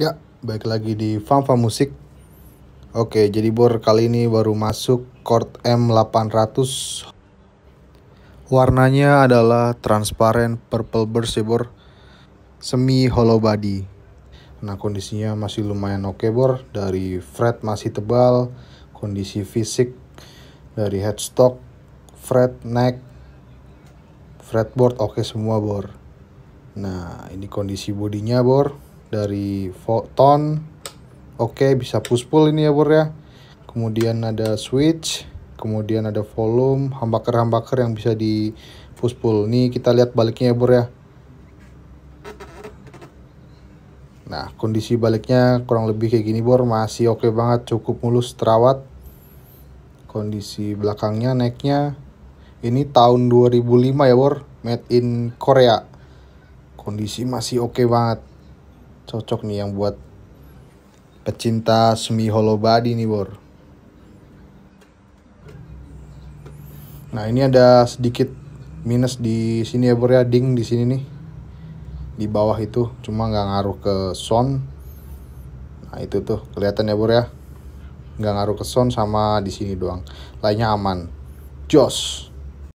Ya, baik lagi di Fanfa Musik. Oke, jadi bor kali ini baru masuk chord M800. Warnanya adalah transparent purple burst ya bor. Semi hollow body. Nah, kondisinya masih lumayan oke bor. Dari fret masih tebal, kondisi fisik dari headstock, fret, neck, fretboard oke okay semua bor. Nah, ini kondisi bodinya bor dari Photon oke okay, bisa push pull ini ya bor ya kemudian ada switch kemudian ada volume humbucker-humbucker yang bisa di push pull ini kita lihat baliknya ya bor ya nah kondisi baliknya kurang lebih kayak gini bor masih oke okay banget cukup mulus terawat kondisi belakangnya naiknya ini tahun 2005 ya bor made in Korea kondisi masih oke okay banget Cocok nih yang buat pecinta semi hollow body nih Bor. Nah ini ada sedikit minus di sini ya Bor ya, ding di sini nih. Di bawah itu, cuma nggak ngaruh ke sound. Nah itu tuh, kelihatan ya Bor ya. Nggak ngaruh ke sound sama di sini doang. Lainnya aman. Joss.